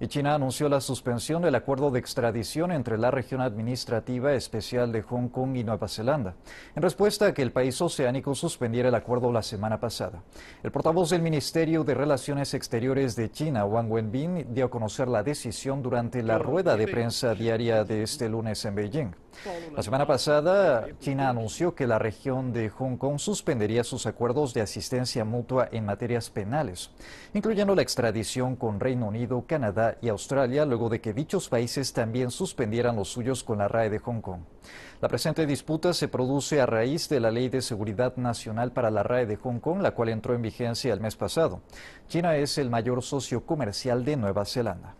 Y China anunció la suspensión del acuerdo de extradición entre la región administrativa especial de Hong Kong y Nueva Zelanda, en respuesta a que el país oceánico suspendiera el acuerdo la semana pasada. El portavoz del Ministerio de Relaciones Exteriores de China, Wang Wenbin, dio a conocer la decisión durante la rueda de prensa diaria de este lunes en Beijing. La semana pasada, China anunció que la región de Hong Kong suspendería sus acuerdos de asistencia mutua en materias penales, incluyendo la extradición con Reino Unido, Canadá y Australia, luego de que dichos países también suspendieran los suyos con la RAE de Hong Kong. La presente disputa se produce a raíz de la Ley de Seguridad Nacional para la RAE de Hong Kong, la cual entró en vigencia el mes pasado. China es el mayor socio comercial de Nueva Zelanda.